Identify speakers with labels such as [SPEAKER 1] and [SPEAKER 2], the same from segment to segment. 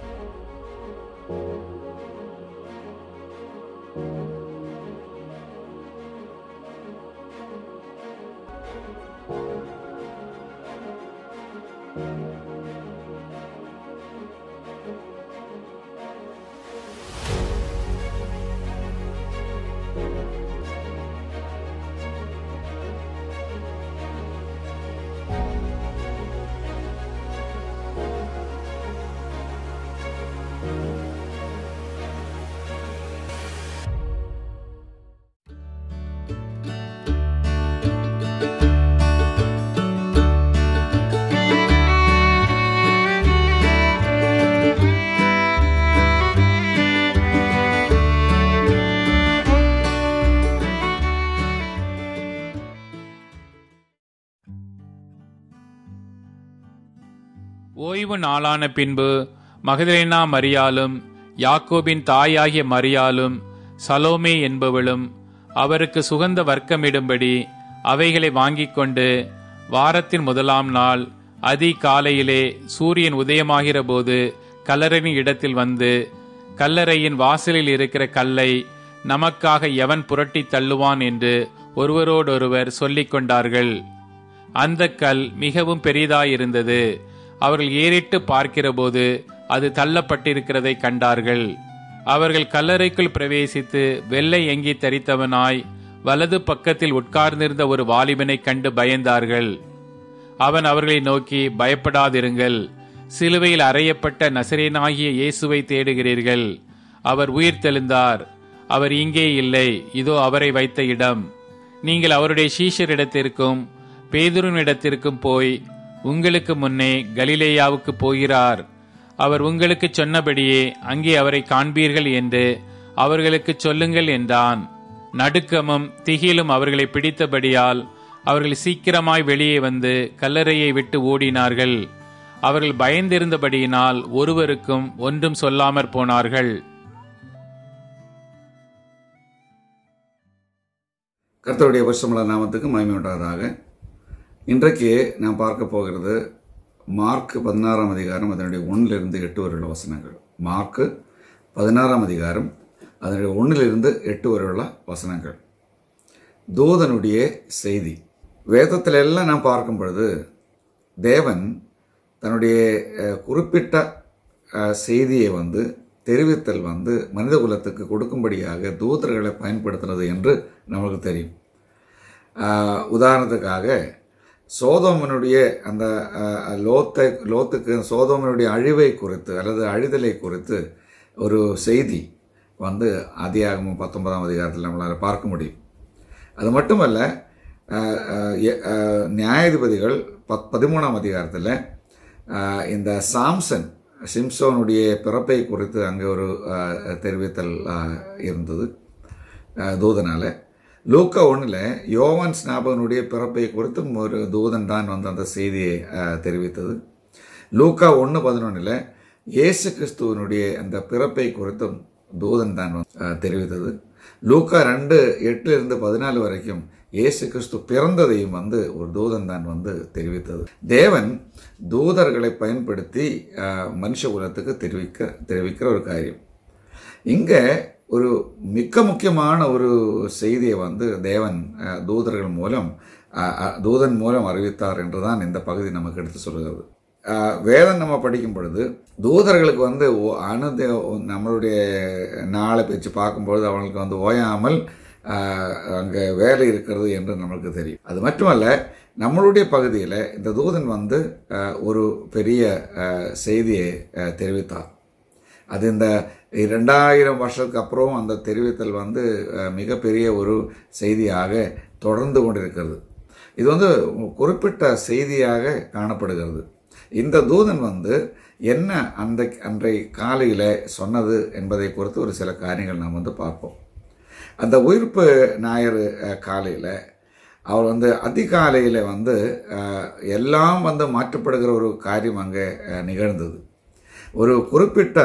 [SPEAKER 1] Thank you. ஓய்வு நாளான பின்பு மகதலேனா மரியாலும் யாக்கோபின் தாயாகிய மரியாலும் சலோமே என்பவளும் அவருக்கு சுகந்த வர்க்கமிடும்படி அவைகளை வாங்கிக் கொண்டு வாரத்தின் முதலாம் நாள் அதி காலையிலே சூரியன் உதயமாகிற போது கல்லறையின் இடத்தில் வந்து கல்லறையின் வாசலில் இருக்கிற கல்லை நமக்காக எவன் புரட்டி தள்ளுவான் என்று ஒருவரோடொருவர் சொல்லிக் கொண்டார்கள் அந்த கல் மிகவும் பெரிதாயிருந்தது அவர்கள் ஏறிட்டு பார்க்கிறபோது அது தள்ளப்பட்டிருக்கிறதை கண்டார்கள் அவர்கள் கல்லறைக்குள் பிரவேசித்து வெள்ளை எங்கி தரித்தவனாய் வலது பக்கத்தில் உட்கார்ந்திருந்த ஒரு வாலிபனை கண்டு பயந்தார்கள் அவன் அவர்களை நோக்கி பயப்படாதிருங்கள் சிலுவையில் அறையப்பட்ட நசரேனாகிய இயேசுவை தேடுகிறீர்கள் அவர் உயிர் தெழுந்தார் அவர் இங்கே இல்லை இதோ அவரை வைத்த இடம் நீங்கள் அவருடைய சீஷரிடத்திற்கும் பேதுருனிடத்திற்கும் போய் உங்களுக்கு முன்னே கலிலேயாவுக்கு போகிறார் அவர் உங்களுக்கு சொன்னபடியே அங்கே அவரை காண்பீர்கள் என்று அவர்களுக்கு சொல்லுங்கள் என்றான் நடுக்கமும் திகிலும் அவர்களை பிடித்தபடியால் அவர்கள் சீக்கிரமாய் வெளியே வந்து கல்லறையை விட்டு ஓடினார்கள் அவர்கள் பயந்திருந்தபடியினால் ஒருவருக்கும் ஒன்றும் சொல்லாமற் போனார்கள்
[SPEAKER 2] கர்த்தருடைய வருஷமல நாமத்துக்கு மயமையுண்டாராக இன்றைக்கு நாம் பார்க்க போகிறது மார்க் பதினாறாம் அதிகாரம் அதனுடைய ஒன்றிலிருந்து எட்டு வரையுள்ள வசனங்கள் மார்க்கு பதினாறாம் அதிகாரம் அதனுடைய ஒன்றிலிருந்து எட்டு வரையுள்ள வசனங்கள் தூதனுடைய செய்தி வேதத்தில் எல்லாம் நாம் பார்க்கும் பொழுது தேவன் தன்னுடைய குறிப்பிட்ட செய்தியை வந்து தெரிவித்தல் வந்து மனித குலத்துக்கு கொடுக்கும்படியாக தூதர்களை பயன்படுத்துறது என்று நமக்கு தெரியும் உதாரணத்துக்காக சோதோமனுடைய அந்த லோத்தை லோத்துக்கு சோதோமனுடைய அழிவை குறித்து அல்லது அழிதலை குறித்து ஒரு செய்தி வந்து அதிகாகமும் பத்தொன்பதாம் அதிகாரத்தில் நம்மளால் பார்க்க முடியும் அது மட்டுமல்ல நியாயாதிபதிகள் பத் பதிமூணாம் அதிகாரத்தில் இந்த சாம்சன் சிம்சோனுடைய பிறப்பை குறித்து அங்கே ஒரு தெரிவித்தல் இருந்தது தூதனால் லூக்கா ஒன்றில் யோவான் ஸ்நாபகனுடைய பிறப்பை குறித்தும் ஒரு தூதன் தான் வந்து அந்த செய்தியை தெரிவித்தது லூக்கா ஒன்று பதினொன்றில் இயேசு கிறிஸ்துவனுடைய அந்த பிறப்பை குறித்தும் தூதன் தான் தெரிவித்தது லூக்கா ரெண்டு எட்டுலேருந்து பதினாலு வரைக்கும் இயேசு கிறிஸ்து பிறந்ததையும் வந்து ஒரு தூதன் தான் வந்து தெரிவித்தது தேவன் தூதர்களை பயன்படுத்தி மனுஷ குலத்துக்கு தெரிவிக்க தெரிவிக்கிற ஒரு காரியம் இங்கே ஒரு மிக்க முக்கியமான ஒரு செய்தியை வந்து தேவன் தூதர்கள் மூலம் தூதன் மூலம் அறிவித்தார் என்றுதான் இந்த பகுதி நமக்கு எடுத்து சொல்கிறது வேதம் நம்ம படிக்கும் பொழுது தூதர்களுக்கு வந்து அனுத நம்மளுடைய நாளை பேச்சு பார்க்கும்பொழுது அவங்களுக்கு வந்து ஓயாமல் அங்கே வேலை இருக்கிறது என்று நம்மளுக்கு தெரியும் அது மட்டுமல்ல நம்மளுடைய பகுதியில் இந்த தூதன் வந்து ஒரு பெரிய செய்தியை தெரிவித்தார் அது இந்த ரெண்டாயிரம் வருஷத்துக்கு அப்புறம் அந்த தெரிவித்தல் வந்து மிகப்பெரிய ஒரு செய்தியாக தொடர்ந்து கொண்டிருக்கிறது இது வந்து குறிப்பிட்ட செய்தியாக காணப்படுகிறது இந்த தூதன் வந்து என்ன அந்த அன்றை காலையில் சொன்னது என்பதை குறித்து ஒரு சில காரியங்கள் நாம் வந்து பார்ப்போம் அந்த உயிர்ப்பு ஞாயிறு காலையில் அவர் வந்து அதிகாலையில் வந்து எல்லாம் வந்து மாற்றப்படுகிற ஒரு காரியம் அங்கே நிகழ்ந்தது ஒரு குறிப்பிட்ட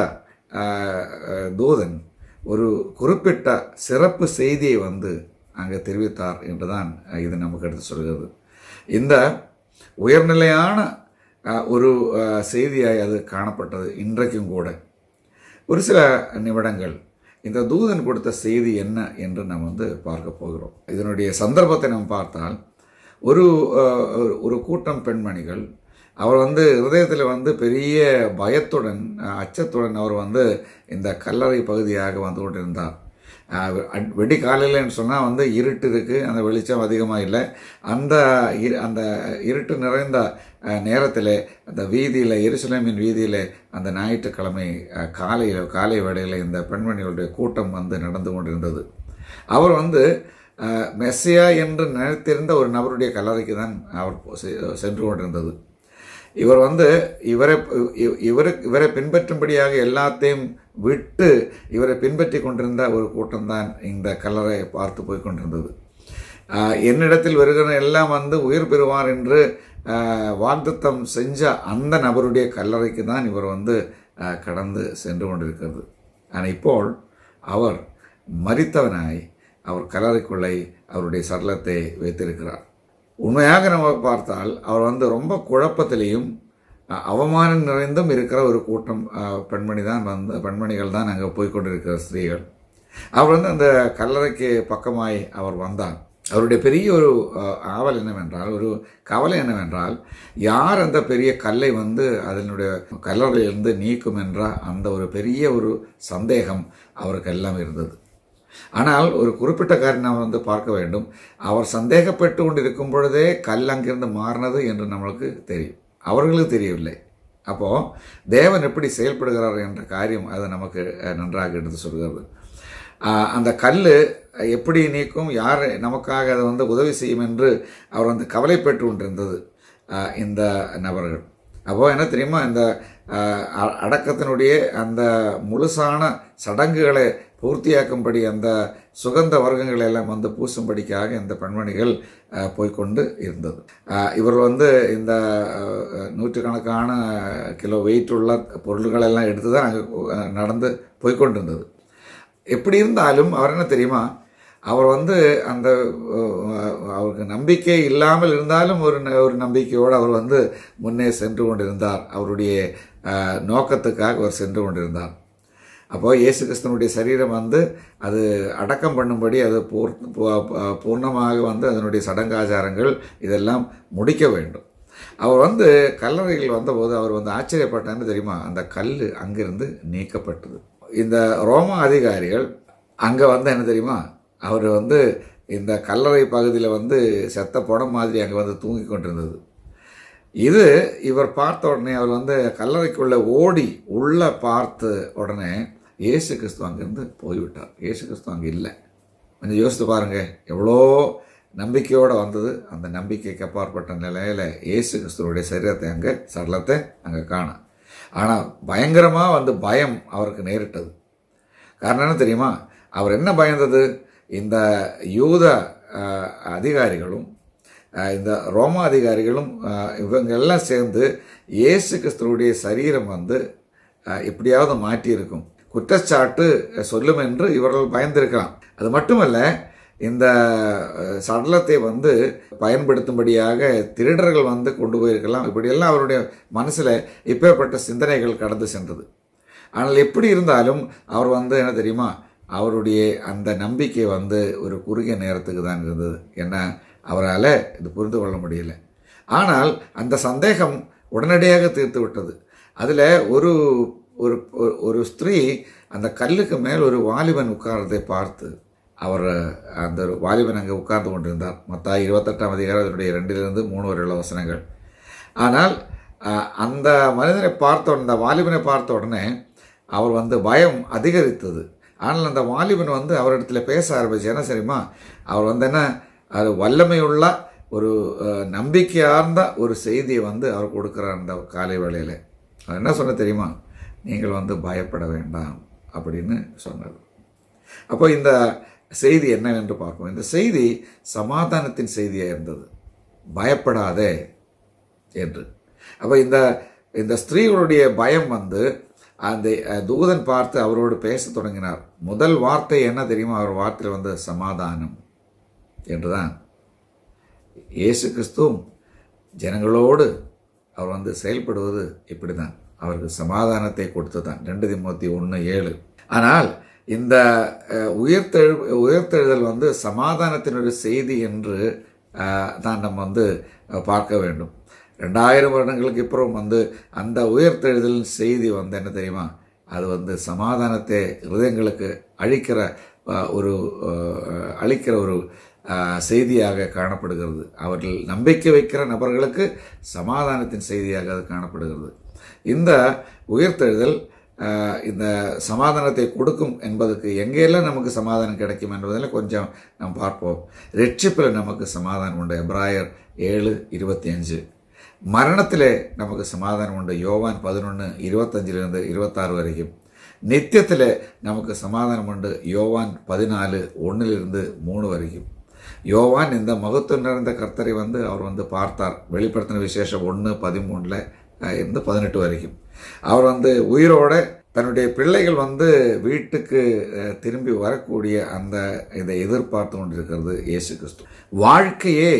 [SPEAKER 2] தூதன் ஒரு குறிப்பிட்ட சிறப்பு செய்தியை வந்து அங்கே தெரிவித்தார் என்றுதான் இது நமக்கு எடுத்து சொல்கிறது இந்த உயர்நிலையான ஒரு செய்தியாய் அது காணப்பட்டது இன்றைக்கும் கூட ஒரு சில நிமிடங்கள் இந்த தூதன் கொடுத்த செய்தி என்ன என்று நாம் வந்து பார்க்க போகிறோம் இதனுடைய சந்தர்ப்பத்தை நாம் பார்த்தால் ஒரு ஒரு கூட்டம் பெண்மணிகள் அவர் வந்து ஹிருதயத்தில் வந்து பெரிய பயத்துடன் அச்சத்துடன் அவர் வந்து இந்த கல்லறை பகுதியாக வந்து கொண்டிருந்தார் வெடி காலையில்னு சொன்னால் வந்து இருட்டு இருக்குது அந்த வெளிச்சம் அதிகமாக இல்லை அந்த அந்த இருட்டு நிறைந்த நேரத்தில் அந்த வீதியில் எருசலேமின் வீதியில் அந்த ஞாயிற்றுக்கிழமை காலையில் காலை வேடையில் இந்த பெண்மணிகளுடைய கூட்டம் வந்து நடந்து கொண்டிருந்தது அவர் வந்து மெஸ்ஸியா என்று நினைத்திருந்த ஒரு நபருடைய கல்லறைக்கு தான் அவர் சென்று கொண்டிருந்தது இவர் வந்து இவரை இவரு இவரை பின்பற்றும்படியாக எல்லாத்தையும் விட்டு இவரை பின்பற்றி கொண்டிருந்த ஒரு கூட்டம்தான் இந்த கல்லறை பார்த்து போய் கொண்டிருந்தது என்னிடத்தில் வருகிற எல்லாம் வந்து உயிர் பெறுவார் என்று வாக்தத்தம் செஞ்ச அந்த நபருடைய கல்லறைக்கு தான் இவர் வந்து கடந்து சென்று கொண்டிருக்கிறது ஆனால் இப்போ அவர் மறித்தவனாய் அவர் கல்லறைக்குள்ளே அவருடைய சரளத்தை வைத்திருக்கிறார் உண்மையாக நம்ம பார்த்தால் அவர் வந்து ரொம்ப குழப்பத்திலையும் அவமானம் நிறைந்தும் இருக்கிற ஒரு கூட்டம் பெண்மணி தான் வந்து பெண்மணிகள் தான் அங்கே போய்கொண்டிருக்கிற ஸ்திரீகள் அவர் வந்து அந்த கல்லறைக்கு பக்கமாய் அவர் வந்தார் அவருடைய பெரிய ஒரு ஆவல் என்னவென்றால் ஒரு கவலை என்னவென்றால் யார் அந்த பெரிய கல்லை வந்து அதனுடைய கல்லறையிலிருந்து நீக்கும் என்ற அந்த ஒரு பெரிய ஒரு சந்தேகம் அவருக்கு எல்லாம் இருந்தது ஆனால் ஒரு குறிப்பிட்ட காரியம் நாம் வந்து பார்க்க வேண்டும் அவர் சந்தேகப்பட்டு கொண்டு இருக்கும் பொழுதே கல் அங்கிருந்து மாறினது என்று நம்மளுக்கு தெரியும் அவர்களுக்கு தெரியவில்லை அப்போது தேவன் எப்படி செயல்படுகிறார் என்ற காரியம் அதை நமக்கு நன்றாக எடுத்து சொல்கிறது அந்த கல் எப்படி நீக்கும் யார் நமக்காக அதை வந்து உதவி செய்யும் என்று அவர் வந்து கவலைப்பட்டு கொண்டிருந்தது இந்த நபர்கள் அப்போது என்ன தெரியுமா இந்த அடக்கத்தினுடைய அந்த முழுசான சடங்குகளை பூர்த்தியாக்கும்படி அந்த சுகந்த வர்க்கங்கள் எல்லாம் வந்து பூசும்படிக்காக இந்த பெண்மணிகள் போய்கொண்டு இருந்தது இவர் வந்து இந்த நூற்றுக்கணக்கான கிலோ வெயிட் உள்ள பொருள்கள் எல்லாம் எடுத்து தான் அங்கே நடந்து போய்கொண்டிருந்தது எப்படி இருந்தாலும் அவர் என்ன தெரியுமா அவர் வந்து அந்த அவருக்கு நம்பிக்கை இல்லாமல் இருந்தாலும் ஒரு ஒரு நம்பிக்கையோடு அவர் வந்து முன்னே சென்று கொண்டிருந்தார் அவருடைய நோக்கத்துக்காக அவர் சென்று கொண்டிருந்தார் அப்போ இயேசு கிறிஸ்தனுடைய சரீரம் வந்து அது அடக்கம் பண்ணும்படி அது பூர் பூர்ணமாக வந்து அதனுடைய சடங்காச்சாரங்கள் இதெல்லாம் முடிக்க வேண்டும் அவர் வந்து கல்லறையில் வந்தபோது அவர் வந்து ஆச்சரியப்பட்டான்னு தெரியுமா அந்த கல் அங்கிருந்து நீக்கப்பட்டது இந்த ரோம அதிகாரிகள் அங்கே வந்து என்ன தெரியுமா அவர் வந்து இந்த கல்லறை பகுதியில் வந்து செத்த படம் மாதிரி அங்கே வந்து தூங்கி கொண்டிருந்தது இது இவர் பார்த்த உடனே அவர் வந்து கல்லறைக்குள்ளே ஓடி உள்ளே பார்த்த உடனே இயேசு கிறிஸ்துவ அங்கேருந்து போய்விட்டார் இயேசு கிறிஸ்துவ அங்கே இல்லை கொஞ்சம் யோசித்து பாருங்கள் எவ்வளோ நம்பிக்கையோடு வந்தது அந்த நம்பிக்கைக்கு அப்பாற்பட்ட நிலையில் இயேசு கிறிஸ்துவோடைய சரீரத்தை அங்கே சடலத்தை அங்கே காணும் ஆனால் பயங்கரமாக வந்து பயம் அவருக்கு நேரிட்டது காரணம் என்ன தெரியுமா அவர் என்ன பயந்தது இந்த யூத அதிகாரிகளும் இந்த ரோமா அதிகாரிகளும் இவங்க எல்லாம் சேர்ந்து இயேசு கிறிஸ்துவோடைய சரீரம் வந்து எப்படியாவது மாட்டியிருக்கும் குற்றச்சாட்டு சொல்லும் என்று இவர்கள் பயந்திருக்கலாம் அது மட்டுமல்ல இந்த சடலத்தை வந்து பயன்படுத்தும்படியாக திருடர்கள் வந்து கொண்டு போயிருக்கலாம் இப்படியெல்லாம் அவருடைய மனசில் இப்பேற்பட்ட சிந்தனைகள் கடந்து சென்றது ஆனால் எப்படி இருந்தாலும் அவர் வந்து என்ன தெரியுமா அவருடைய அந்த நம்பிக்கை வந்து ஒரு குறுகிய நேரத்துக்கு தான் இருந்தது ஏன்னா அவரால் இது புரிந்து கொள்ள முடியல ஆனால் அந்த சந்தேகம் உடனடியாக தீர்த்து விட்டது அதில் ஒரு ஒரு ஒரு ஸ்திரீ அந்த கல்லுக்கு மேல் ஒரு வாலிபன் உட்கார்றதை பார்த்து அவர் அந்த வாலிபன் அங்கே உட்கார்ந்து கொண்டிருந்தார் மொத்தம் இருபத்தெட்டாம் அதிகாரம் அதனுடைய ரெண்டிலிருந்து மூணு வரையுள்ள வசனங்கள் ஆனால் அந்த மனிதனை பார்த்த உடனே அந்த வாலிபனை பார்த்த உடனே அவர் வந்து பயம் அதிகரித்தது ஆனால் அந்த வாலிபன் வந்து அவரிடத்துல பேச ஆரம்பிச்சு என்ன சரிம்மா அவர் வந்து என்ன அது வல்லமையுள்ள ஒரு நம்பிக்கையார்ந்த ஒரு செய்தியை வந்து அவர் கொடுக்குறார் அந்த காலை வேளையில் அவர் என்ன சொன்ன தெரியுமா நீங்கள் வந்து பயப்பட வேண்டாம் அப்படின்னு சொன்னது அப்போ இந்த செய்தி என்னவென்று பார்க்கும் இந்த செய்தி சமாதானத்தின் செய்தியாக இருந்தது பயப்படாதே என்று அப்போ இந்த இந்த ஸ்திரீகளுடைய பயம் வந்து அந்த தூதன் பார்த்து அவரோடு பேச தொடங்கினார் முதல் வார்த்தை என்ன தெரியுமா அவர் வார்த்தையில் வந்து சமாதானம் என்றுதான் இயேசு கிறிஸ்துவும் ஜனங்களோடு அவர் வந்து செயல்படுவது இப்படி தான் அவருக்கு சமாதானத்தை கொடுத்து தான் ரெண்டு திமுத்தி ஒன்று ஏழு ஆனால் இந்த உயிர்த்தெழு உயிர்த்தெழுதல் வந்து சமாதானத்தினுடைய செய்தி என்று தான் நம்ம வந்து பார்க்க வேண்டும் ரெண்டாயிரம் வருடங்களுக்கு அப்புறம் வந்து அந்த உயர்த்தெழுதலின் செய்தி வந்து என்ன தெரியுமா அது வந்து சமாதானத்தை ஹிருதயங்களுக்கு அழிக்கிற ஒரு அழிக்கிற ஒரு செய்தியாக காணப்படுகிறது அவர்கள் நம்பிக்கை வைக்கிற நபர்களுக்கு சமாதானத்தின் செய்தியாக அது காணப்படுகிறது இந்த உயிர்த்தெழுதல் இந்த சமாதானத்தை கொடுக்கும் என்பதற்கு எங்கெல்லாம் நமக்கு சமாதானம் கிடைக்கும் என்பதில் கொஞ்சம் நாம் பார்ப்போம் ரெட்சிப்பில் நமக்கு சமாதானம் உண்டு எப்ராயர் ஏழு இருபத்தி அஞ்சு மரணத்திலே நமக்கு சமாதானம் உண்டு யோவான் பதினொன்று இருபத்தஞ்சிலிருந்து இருபத்தாறு வரைக்கும் நித்தியத்தில் நமக்கு சமாதானம் உண்டு யோவான் பதினாலு ஒன்றிலிருந்து மூணு வரைக்கும் யோவான் இந்த மகத்துவம் நிறைந்த கர்த்தரை வந்து அவர் வந்து பார்த்தார் வெளிப்படுத்தின விசேஷம் ஒன்று பதிமூணில் இருந்து பதினெட்டு வரைக்கும் அவர் வந்து உயிரோட தன்னுடைய பிள்ளைகள் வந்து வீட்டுக்கு திரும்பி வரக்கூடிய அந்த இதை எதிர்பார்த்து கொண்டிருக்கிறது இயேசு கிறிஸ்து வாழ்க்கையே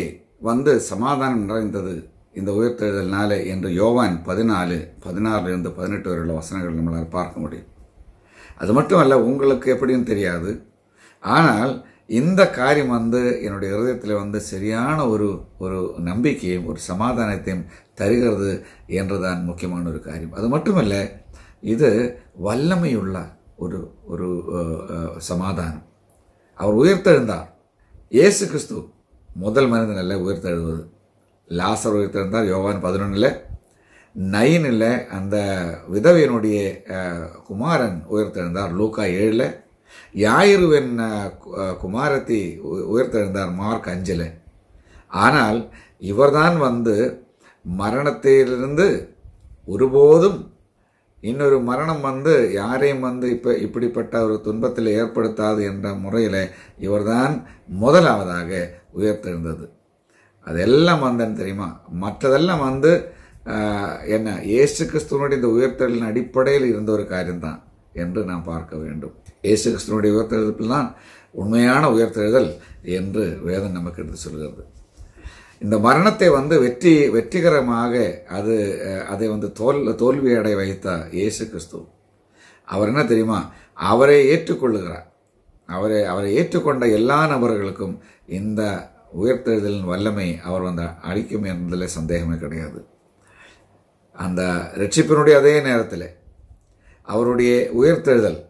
[SPEAKER 2] வந்து சமாதானம் நிறைந்தது இந்த உயிர்த்தெழுதல்னால என்று யோவான் பதினாலு பதினாறுலேருந்து பதினெட்டு வரையுள்ள வசனங்கள் நம்மளால் பார்க்க முடியும் அது மட்டும் அல்ல உங்களுக்கு எப்படின்னு தெரியாது ஆனால் இந்த காரியம் வந்து என்னுடைய இருதயத்தில் வந்து சரியான ஒரு ஒரு நம்பிக்கையும் ஒரு சமாதானத்தையும் தருகிறது என்றுதான் முக்கியமான ஒரு காரியம் அது மட்டுமல்ல இது வல்லமையுள்ள ஒரு ஒரு சமாதானம் அவர் உயிர்த்தெழுந்தார் இயேசு கிறிஸ்து முதல் மனிதன் அல்ல உயிர்த்தெழுவது லாசர் உயிர்த்தெழுந்தார் யோவான் பதினொன்றில் நயினில் அந்த விதவையனுடைய குமாரன் உயிர்த்தெழுந்தார் லூக்கா ஏழில் என்ன குமாரத்தை உயர்த்தெழுந்தார் மார்க் அஞ்சல ஆனால் இவர்தான் வந்து மரணத்திலிருந்து ஒருபோதும் இன்னொரு மரணம் வந்து யாரையும் வந்து இப்போ இப்படிப்பட்ட ஒரு துன்பத்தில் ஏற்படுத்தாது என்ற முறையில் இவர்தான் முதலாவதாக உயர்த்தெழுந்தது அதெல்லாம் வந்தேன்னு தெரியுமா மற்றதெல்லாம் வந்து என்ன ஏசு கிறிஸ்துவனுடைய இந்த உயர்த்தலின் அடிப்படையில் இருந்த ஒரு காரியம்தான் என்று நாம் பார்க்க வேண்டும் இயேசு கிறிஸ்தனுடைய உயர்த்தெழுதல் தான் உண்மையான உயர்த்தெழுதல் என்று வேதம் நமக்கு எடுத்து சொல்கிறது இந்த மரணத்தை வந்து வெற்றி வெற்றிகரமாக அது அதை வந்து தோல் தோல்வி அடை வைத்தார் இயேசு கிறிஸ்து அவர் என்ன தெரியுமா அவரை ஏற்றுக்கொள்ளுகிறார் அவரை அவரை ஏற்றுக்கொண்ட எல்லா நபர்களுக்கும் இந்த உயர்த்தெழுதலின் வல்லமை அவர் வந்து அழிக்கும் என்பதில் சந்தேகமே கிடையாது அந்த ரட்சிப்பினுடைய அதே நேரத்தில் அவருடைய உயிர்த்தெழுதல்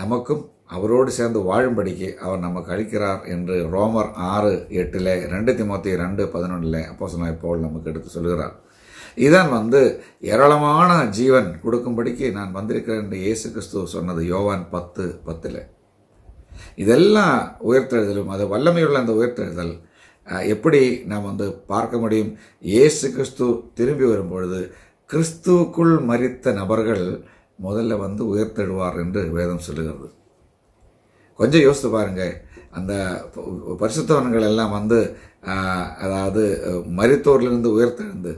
[SPEAKER 2] நமக்கும் அவரோடு சேர்ந்து வாழும்படிக்கு அவர் நமக்கு அளிக்கிறார் என்று ரோமர் ஆறு எட்டில் ரெண்டு திமுத்தி ரெண்டு பதினொன்றில் அப்போ சொன்ன போல் நமக்கு எடுத்து சொல்கிறார் இதன் வந்து ஏராளமான ஜீவன் கொடுக்கும்படிக்கு நான் வந்திருக்கிறேன் என்று இயேசு கிறிஸ்து சொன்னது யோவான் பத்து பத்தில் இதெல்லாம் உயர்த்தெழுதலும் அது வல்லமையுள்ள அந்த உயர்த்தெழுதல் எப்படி நாம் வந்து பார்க்க முடியும் இயேசு கிறிஸ்து திரும்பி வரும்பொழுது கிறிஸ்துவுக்குள் மறித்த நபர்கள் முதல்ல வந்து உயர்த்தெழுவார் என்று வேதம் சொல்லுகிறது கொஞ்சம் யோசித்து பாருங்க அந்த பரிசுத்தவன்கள் எல்லாம் வந்து அதாவது மருத்துவர்லேருந்து உயர்த்தெழுந்து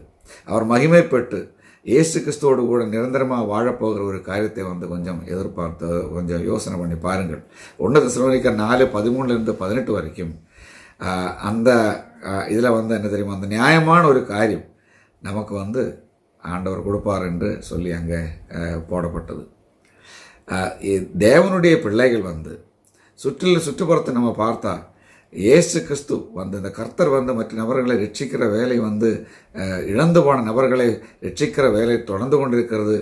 [SPEAKER 2] அவர் மகிமைப்பட்டு இயேசு கிறிஸ்துவோடு கூட நிரந்தரமாக வாழப்போகிற ஒரு காரியத்தை வந்து கொஞ்சம் எதிர்பார்த்து கொஞ்சம் யோசனை பண்ணி பாருங்கள் ஒன்றது சிறுவனிக்க நாலு பதிமூணுலேருந்து பதினெட்டு வரைக்கும் அந்த இதில் வந்து என்ன தெரியுமா அந்த நியாயமான ஒரு காரியம் நமக்கு வந்து ஆண்டவர் கொடுப்பார் என்று சொல்லி அங்கே போடப்பட்டது தேவனுடைய பிள்ளைகள் வந்து சுற்றில் சுற்றுப்புறத்தை நம்ம பார்த்தா ஏசு கிறிஸ்து வந்து இந்த கர்த்தர் வந்து மற்ற நபர்களை ரட்சிக்கிற வேலை வந்து இழந்து போன நபர்களை ரட்சிக்கிற வேலை தொடர்ந்து கொண்டிருக்கிறது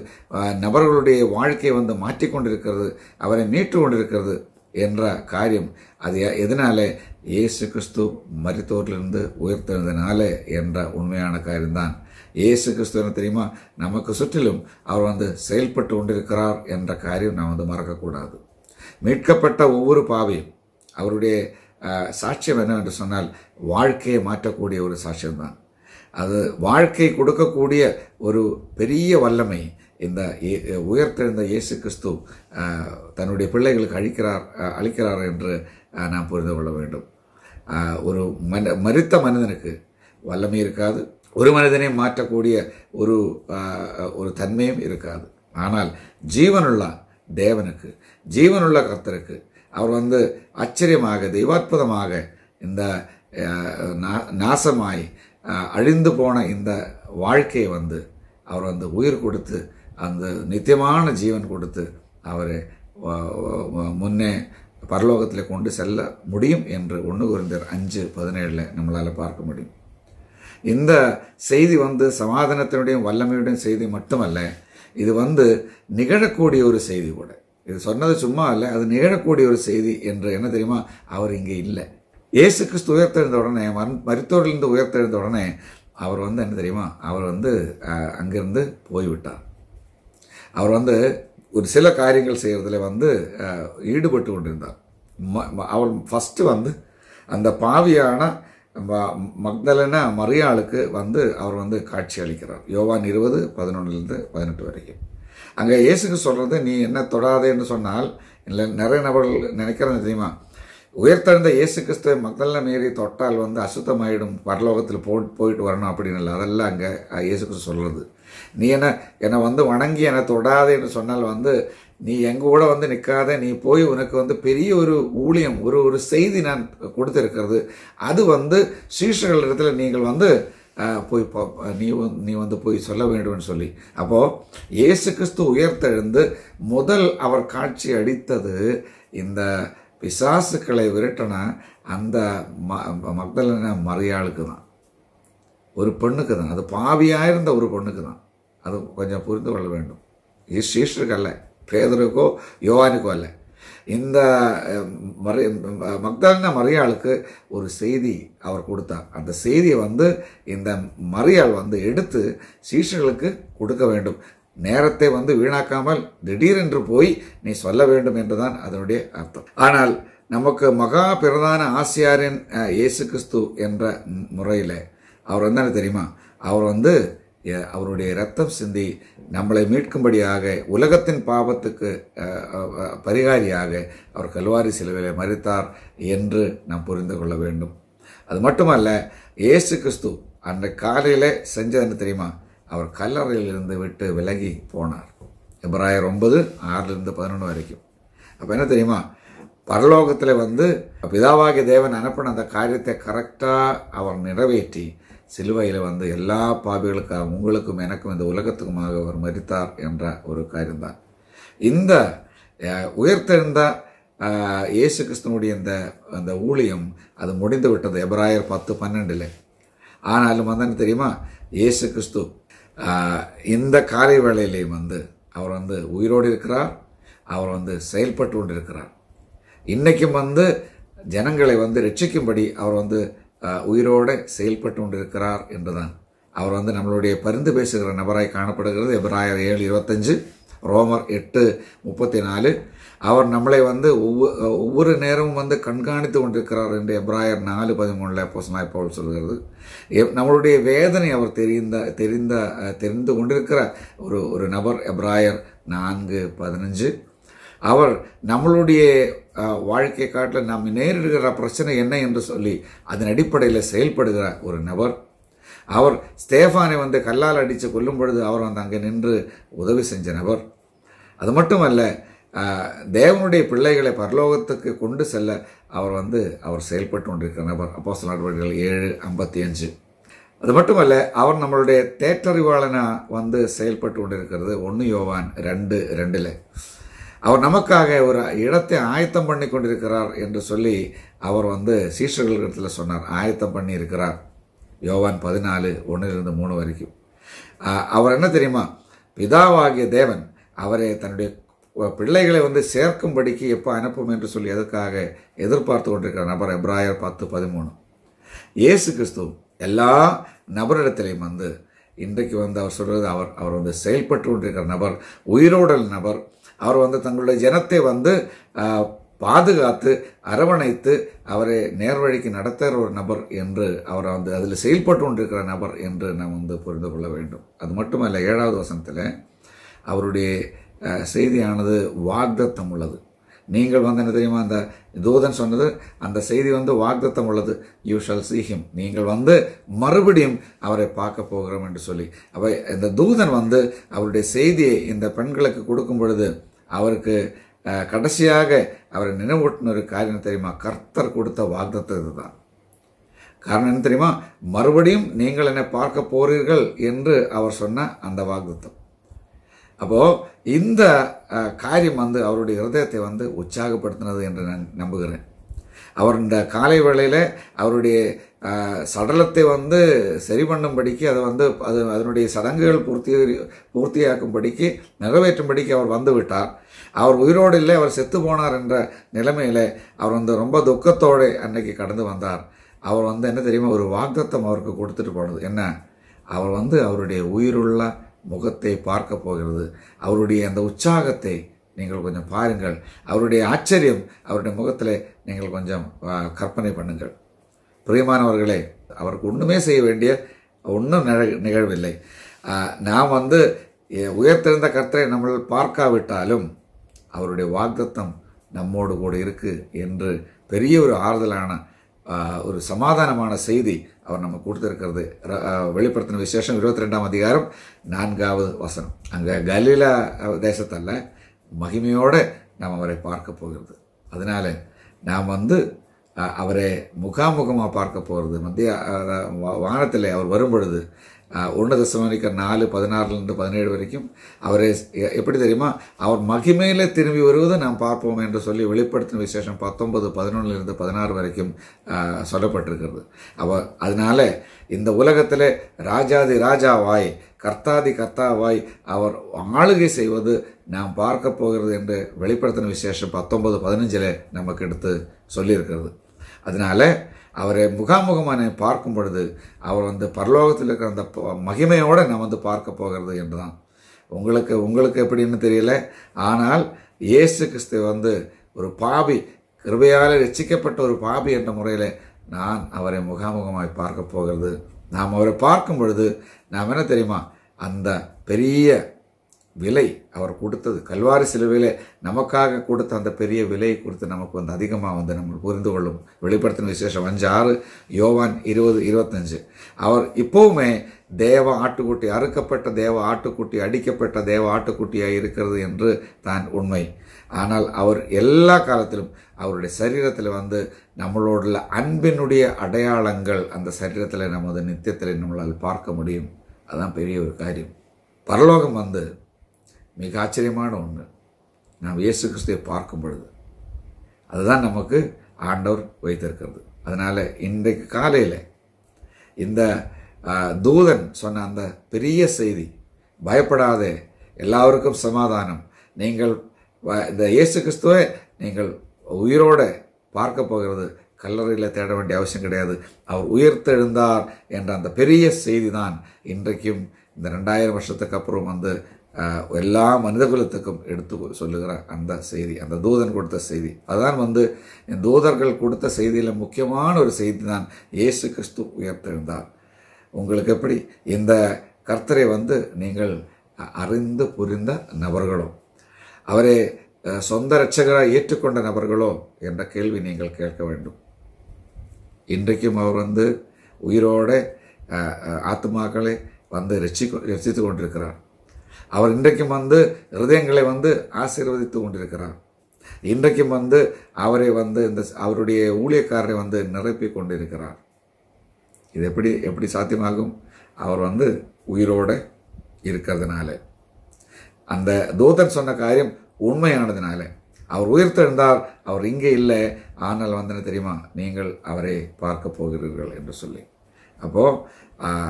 [SPEAKER 2] நபர்களுடைய வாழ்க்கையை வந்து கொண்டிருக்கிறது அவரை மீட்டு கொண்டிருக்கிறது என்ற காரியம் அது எதனாலே இயேசு கிறிஸ்து மருத்துவத்திலிருந்து உயர்த்தெழுந்தனால என்ற உண்மையான காரியம்தான் இயேசு கிறிஸ்துவனை தெரியுமா நமக்கு சுற்றிலும் அவர் வந்து செயல்பட்டு கொண்டிருக்கிறார் என்ற காரியம் நாம் வந்து மறக்கக்கூடாது மீட்கப்பட்ட ஒவ்வொரு பாவையும் அவருடைய சாட்சியம் என்னவென்று சொன்னால் வாழ்க்கையை மாற்றக்கூடிய ஒரு சாட்சியம்தான் அது வாழ்க்கை கொடுக்கக்கூடிய ஒரு பெரிய வல்லமை இந்த உயர்த்தெழுந்த இயேசு கிறிஸ்து தன்னுடைய பிள்ளைகளுக்கு அழிக்கிறார் அழிக்கிறார் என்று நாம் புரிந்து கொள்ள வேண்டும் ஒரு மன மறித்த மனிதனுக்கு வல்லமை இருக்காது ஒரு மனிதனை மாற்றக்கூடிய ஒரு ஒரு தன்மையும் இருக்காது ஆனால் ஜீவனுள்ள தேவனுக்கு ஜீவனுள்ள கர்த்தருக்கு அவர் வந்து ஆச்சரியமாக தெய்வாற்புதமாக இந்த நாசமாய் அழிந்து போன இந்த வாழ்க்கையை வந்து அவர் வந்து உயிர் கொடுத்து அந்த நித்தியமான ஜீவன் கொடுத்து அவரை முன்னே பரலோகத்தில் கொண்டு செல்ல முடியும் என்று ஒன்று குறைந்தர் அஞ்சு பதினேழில் நம்மளால் பார்க்க முடியும் இந்த செய்தி வந்து சமாதானத்தினுடையும் வல்லமையுடையும் செய்தி மட்டுமல்ல இது வந்து நிகழக்கூடிய ஒரு செய்தி கூட இது சொன்னது சும்மா இல்லை அது நிகழக்கூடிய ஒரு செய்தி என்று என்ன தெரியுமா அவர் இங்கே இல்லை இயேசு கிறிஸ்து உயர்த்தெழுந்த உடனே மரண் மருத்துவர்களிருந்து உயர்த்தெழுந்த உடனே அவர் வந்து என்ன தெரியுமா அவர் வந்து அங்கிருந்து போய்விட்டார் அவர் வந்து ஒரு சில காரியங்கள் செய்கிறதுல வந்து ஈடுபட்டு கொண்டிருந்தார் அவள் ஃபஸ்ட்டு வந்து அந்த பாவியான மக்தலனா மரியாளுக்கு வந்து அவர் வந்து காட்சி அளிக்கிறார் யோவான் இருபது பதினொன்றுலேருந்து பதினெட்டு வரைக்கும் அங்கே இயேசுக்கு சொல்கிறது நீ என்ன தொடாதேன்னு சொன்னால் இல்லை நிறைய நபர்கள் நினைக்கிறது தெரியுமா உயர்த்தழுந்த இயேசு கிறிஸ்துவை மக்தல மீறி தொட்டால் வந்து அசுத்தமாயிடும் பரலோகத்தில் போ போயிட்டு வரணும் அப்படின்னு இல்லை அதெல்லாம் அங்கே இயேசு கிறிஸ்து சொல்கிறது நீ என்ன என்னை வந்து வணங்கி என்னை தொடாதே என்று சொன்னால் வந்து நீ எங்கள் கூட வந்து நிற்காத நீ போய் உனக்கு வந்து பெரிய ஒரு ஊழியம் ஒரு ஒரு செய்தி நான் கொடுத்துருக்கிறது அது வந்து சீஷர்கள் இடத்துல நீங்கள் வந்து போய் நீ நீ வந்து போய் சொல்ல வேண்டும்னு சொல்லி அப்போது இயேசு கிறிஸ்து உயர்த்தெழுந்து முதல் அவர் காட்சி அடித்தது இந்த பிசாசுக்களை விரட்டினா அந்த ம மக்தலன மறையாளுக்கு தான் ஒரு பெண்ணுக்கு தான் அது பாவியாக இருந்த ஒரு பெண்ணுக்கு தான் அது கொஞ்சம் புரிந்து கொள்ள வேண்டும் சீஷருக்கு அல்ல பேதருக்கோ யோவானுக்கோ அல்ல இந்த மரி மக்தாலின மரியாளுக்கு ஒரு செய்தி அவர் கொடுத்தார் அந்த செய்தியை வந்து இந்த மரியாள் வந்து எடுத்து சீஷர்களுக்கு கொடுக்க வேண்டும் நேரத்தை வந்து வீணாக்காமல் திடீரென்று போய் நீ சொல்ல வேண்டும் என்றுதான் அதனுடைய அர்த்தம் ஆனால் நமக்கு மகா பிரதான ஆசியாரின் இயேசு கிறிஸ்து என்ற முறையில் அவர் என்னன்னு தெரியுமா அவர் வந்து அவருடைய ரத்தம் சிந்தி நம்மளை மீட்கும்படியாக உலகத்தின் பாவத்துக்கு பரிகாரியாக அவர் கல்வாரி செலவிலே மறித்தார் என்று நாம் புரிந்து கொள்ள வேண்டும் அது மட்டுமல்ல ஏசு கிறிஸ்து அந்த காலையில் செஞ்சதுன்னு தெரியுமா அவர் கல்லறையிலிருந்து விட்டு விலகி போனார் எப்ராயர் ஒன்பது ஆறிலிருந்து பதினொன்று வரைக்கும் அப்போ என்ன தெரியுமா பரலோகத்தில் வந்து பிதாவாகிய தேவன் அனுப்பின அந்த காரியத்தை கரெக்டாக அவர் நிறைவேற்றி சிலுவையில் வந்து எல்லா பாவிகளுக்காக உங்களுக்கும் எனக்கும் இந்த உலகத்துக்குமாக அவர் மறித்தார் என்ற ஒரு காரியம்தான் இந்த உயர்த்தெழுந்த இயேசு கிறிஸ்தனுடைய இந்த அந்த ஊழியம் அது முடிந்து விட்டது எப்ராயர் பத்து பன்னெண்டில் ஆனாலும் வந்து தெரியுமா இயேசு கிறிஸ்து இந்த காலை வேளையிலையும் வந்து அவர் வந்து உயிரோடு இருக்கிறார் அவர் வந்து செயல்பட்டு கொண்டு இருக்கிறார் இன்றைக்கும் வந்து ஜனங்களை வந்து ரட்சிக்கும்படி அவர் வந்து உயிரோடு செயல்பட்டு கொண்டிருக்கிறார் என்றுதான் அவர் வந்து நம்மளுடைய பரிந்து பேசுகிற நபராய் காணப்படுகிறது எப்ராயர் ஏழு இருபத்தஞ்சு ரோமர் எட்டு முப்பத்தி நாலு அவர் நம்மளை வந்து ஒவ்வொரு ஒவ்வொரு நேரமும் வந்து கண்காணித்து கொண்டிருக்கிறார் என்று எப்ராயர் நாலு பதிமூணில் பொசனாய் போல் சொல்கிறது நம்மளுடைய வேதனை அவர் தெரிந்த தெரிந்த தெரிந்து கொண்டிருக்கிற ஒரு ஒரு நபர் எப்ராயர் நான்கு பதினஞ்சு அவர் நம்மளுடைய வாழ்க்கை காட்டில் நாம் நேரிடுகிற பிரச்சனை என்ன என்று சொல்லி அதன் அடிப்படையில் செயல்படுகிற ஒரு நபர் அவர் ஸ்டேஃபானை வந்து கல்லால் அடித்து கொல்லும் பொழுது அவர் வந்து அங்கே நின்று உதவி செஞ்ச நபர் அது மட்டுமல்ல தேவனுடைய பிள்ளைகளை பரலோகத்துக்கு கொண்டு செல்ல அவர் வந்து அவர் செயல்பட்டு கொண்டிருக்கிற நபர் அப்போ சில நடவடிக்கைகள் ஏழு ஐம்பத்தி அஞ்சு அது மட்டுமல்ல அவர் நம்மளுடைய தேற்றறிவாளனாக வந்து செயல்பட்டு கொண்டிருக்கிறது ஒன்று யோவான் ரெண்டு ரெண்டில் அவர் நமக்காக ஒரு இடத்தை ஆயத்தம் பண்ணி கொண்டிருக்கிறார் என்று சொல்லி அவர் வந்து சீஷர்களிடத்தில் சொன்னார் ஆயத்தம் பண்ணி இருக்கிறார் யோவான் பதினாலு ஒன்றிலிருந்து மூணு வரைக்கும் அவர் என்ன தெரியுமா பிதாவாகிய தேவன் அவரை தன்னுடைய பிள்ளைகளை வந்து சேர்க்கும்படிக்கு எப்போ அனுப்பும் என்று சொல்லி எதற்காக எதிர்பார்த்து கொண்டிருக்கிற நபர் எப்ராயர் பத்து பதிமூணு இயேசு கிறிஸ்து எல்லா நபரிடத்திலையும் வந்து இன்றைக்கு வந்து அவர் சொல்கிறது அவர் அவர் வந்து செயல்பட்டு கொண்டிருக்கிற நபர் உயிரோடல் நபர் அவர் வந்து தங்களுடைய ஜனத்தை வந்து பாதுகாத்து அரவணைத்து அவரை நேர்வழிக்கு நடத்துகிற ஒரு நபர் என்று அவர் வந்து அதில் செயல்பட்டு கொண்டிருக்கிற நபர் என்று நாம் வந்து புரிந்து கொள்ள வேண்டும் அது மட்டுமல்ல ஏழாவது வசனத்தில் அவருடைய செய்தியானது வாக்தத்தம் உள்ளது நீங்கள் வந்து என்ன தெரியுமா அந்த தூதன் சொன்னது அந்த செய்தி வந்து வாக்தத்தம் உள்ளது யூ ஷால் சீஹிம் நீங்கள் வந்து மறுபடியும் அவரை பார்க்க போகிறோம் என்று சொல்லி அவ இந்த தூதன் வந்து அவருடைய செய்தியை இந்த பெண்களுக்கு கொடுக்கும் பொழுது அவருக்கு கடைசியாக அவரை நினைவூட்டின ஒரு காரியம் தெரியுமா கர்த்தர் கொடுத்த வாக்தத்தை இதுதான் காரணம் என்ன தெரியுமா மறுபடியும் நீங்கள் என்னை பார்க்க போறீர்கள் என்று அவர் சொன்ன அந்த வாக்குத்தம் அப்போது இந்த காரியம் வந்து அவருடைய ஹிரதயத்தை வந்து உற்சாகப்படுத்தினது என்று நான் நம்புகிறேன் அவர் இந்த காலை வேளையில் அவருடைய சடலத்தை வந்து சரி பண்ணும்படிக்கு அதை வந்து அது அதனுடைய சடங்குகள் பூர்த்தி பூர்த்தியாக்கும்படிக்கு நிறைவேற்றும்படிக்கு அவர் வந்து விட்டார் அவர் உயிரோடு இல்லை அவர் செத்து போனார் என்ற நிலைமையில் அவர் வந்து ரொம்ப துக்கத்தோடு அன்னைக்கு கடந்து வந்தார் அவர் வந்து என்ன தெரியுமா ஒரு வாக்தத்தம் அவருக்கு கொடுத்துட்டு போனது என்ன அவர் வந்து அவருடைய உயிருள்ள முகத்தை பார்க்க போகிறது அவருடைய அந்த உற்சாகத்தை நீங்கள் கொஞ்சம் பாருங்கள் அவருடைய ஆச்சரியம் அவருடைய முகத்தில் நீங்கள் கொஞ்சம் கற்பனை பண்ணுங்கள் பிரியமானவர்களே அவருக்கு ஒன்றுமே செய்ய வேண்டிய ஒன்றும் நிகழ்வில்லை நாம் வந்து உயர்த்திருந்த கர்த்தரை நம்மள் பார்க்காவிட்டாலும் அவருடைய வாக்தத்தம் நம்மோடு கூட இருக்குது என்று பெரிய ஒரு ஆறுதலான ஒரு சமாதானமான செய்தி அவர் நம்ம கொடுத்துருக்கிறது வெளிப்படுத்தின விசேஷம் இருபத்தி ரெண்டாம் அதிகாரம் நான்காவது வசனம் அங்கே கலீலா தேசத்தில் மகிமையோடு நாம் அவரை பார்க்க போகிறது அதனால் நாம் வந்து அவரை முகாமுகமாக பார்க்க போகிறது மத்திய வானத்தில் அவர் வரும் பொழுது ஒன்று தசமானிக்க நாலு பதினாறுலேருந்து பதினேழு வரைக்கும் அவரே எப்படி தெரியுமா அவர் மகிமையில் திரும்பி வருவதை நாம் பார்ப்போம் என்று சொல்லி வெளிப்படுத்தின விசேஷம் பத்தொன்பது பதினொன்றுலேருந்து பதினாறு வரைக்கும் சொல்லப்பட்டிருக்கிறது அவ அதனால் இந்த உலகத்தில் ராஜாதி ராஜாவாய் கர்த்தாதி கர்த்தாவாய் அவர் ஆளுகை செய்வது நாம் பார்க்க போகிறது என்று வெளிப்படுத்தின விசேஷம் பத்தொன்பது பதினஞ்சில் நமக்கு எடுத்து சொல்லியிருக்கிறது அதனால் அவரை முகாமுகமாக பார்க்கும் பொழுது அவர் வந்து பரலோகத்தில் இருக்கிற அந்த மகிமையோடு நான் வந்து பார்க்க போகிறது என்று தான் உங்களுக்கு உங்களுக்கு எப்படின்னு தெரியல ஆனால் இயேசு கிறிஸ்து வந்து ஒரு பாபி கிருபையால் ரசிக்கப்பட்ட ஒரு பாபி என்ற முறையில் நான் அவரை முகாமுகமாய் பார்க்க போகிறது நாம் அவரை பார்க்கும் பொழுது நாம் என்ன தெரியுமா அந்த பெரிய விலை அவர் கொடுத்தது கல்வாரி சிலுவையில் நமக்காக கொடுத்த அந்த பெரிய விலையை கொடுத்து நமக்கு வந்து அதிகமாக வந்து நம்ம புரிந்து கொள்ளும் வெளிப்படுத்தின விசேஷம் அஞ்சு ஆறு யோவான் இருபது இருபத்தஞ்சு அவர் இப்போவுமே தேவ ஆட்டுக்குட்டி அறுக்கப்பட்ட தேவ ஆட்டுக்குட்டி அடிக்கப்பட்ட தேவ ஆட்டுக்குட்டியாக இருக்கிறது என்று தான் உண்மை ஆனால் அவர் எல்லா காலத்திலும் அவருடைய சரீரத்தில் வந்து நம்மளோட அன்பினுடைய அடையாளங்கள் அந்த சரீரத்தில் நமது நித்தியத்தில் நம்மளால் பார்க்க முடியும் அதுதான் பெரிய ஒரு காரியம் பரலோகம் வந்து மிக ஆச்சரியமான ஒன்று நாம் இயேசு கிறிஸ்துவை பார்க்கும் பொழுது அதுதான் நமக்கு ஆண்டவர் வைத்திருக்கிறது அதனால் இன்றைக்கு காலையில் இந்த தூதன் சொன்ன அந்த பெரிய செய்தி பயப்படாதே எல்லாருக்கும் சமாதானம் நீங்கள் இந்த இயேசு கிறிஸ்துவை நீங்கள் உயிரோடு பார்க்க போகிறது கல்லறையில் தேட வேண்டிய அவசியம் கிடையாது அவர் உயிர்த்தெழுந்தார் என்ற அந்த பெரிய செய்தி தான் இன்றைக்கும் இந்த ரெண்டாயிரம் வருஷத்துக்கு அப்புறம் வந்து எல்லா மனிதகுலத்துக்கும் எடுத்து சொல்லுகிற அந்த செய்தி அந்த தூதன் கொடுத்த செய்தி அதான் வந்து என் தூதர்கள் கொடுத்த செய்தியில் முக்கியமான ஒரு செய்தி தான் ஏசு கிறிஸ்து உயர்த்தெழுந்தார் உங்களுக்கு எப்படி இந்த கர்த்தரை வந்து நீங்கள் அறிந்து புரிந்த நபர்களோ அவரே சொந்த ரட்சகராக ஏற்றுக்கொண்ட நபர்களோ என்ற கேள்வி நீங்கள் கேட்க வேண்டும் இன்றைக்கும் அவர் வந்து உயிரோட ஆத்மாக்களை வந்து ரசித்து ரசித்து கொண்டிருக்கிறார் அவர் இன்றைக்கும் வந்து ஹிருதயங்களை வந்து ஆசீர்வதித்து கொண்டிருக்கிறார் இன்றைக்கும் வந்து அவரை வந்து இந்த அவருடைய ஊழியக்காரரை வந்து நிரப்பி கொண்டிருக்கிறார் இது எப்படி எப்படி சாத்தியமாகும் அவர் வந்து உயிரோடு இருக்கிறதுனால அந்த தூதன் சொன்ன காரியம் உண்மையானதுனால அவர் உயிர்த்தெழுந்தார் அவர் இங்கே இல்லை ஆனால் வந்தன தெரியுமா நீங்கள் அவரை பார்க்க போகிறீர்கள் என்று சொல்லி அப்போது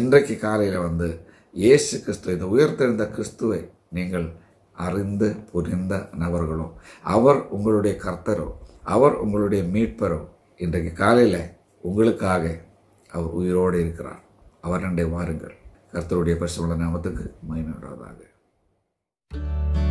[SPEAKER 2] இன்றைக்கு காலையில் வந்து இயேசு கிறிஸ்துவ இந்த உயர்த்தெழுந்த கிறிஸ்துவை நீங்கள் அறிந்து புரிந்த நபர்களோ அவர் உங்களுடைய கர்த்தரோ அவர் உங்களுடைய மீட்பரோ இன்றைக்கு காலையில் உங்களுக்காக அவர் உயிரோடு இருக்கிறார் அவர் நன்றி வாருங்கள் கர்த்தருடைய பரிசுள்ள நாமத்துக்கு மகிமையுள்ளதாக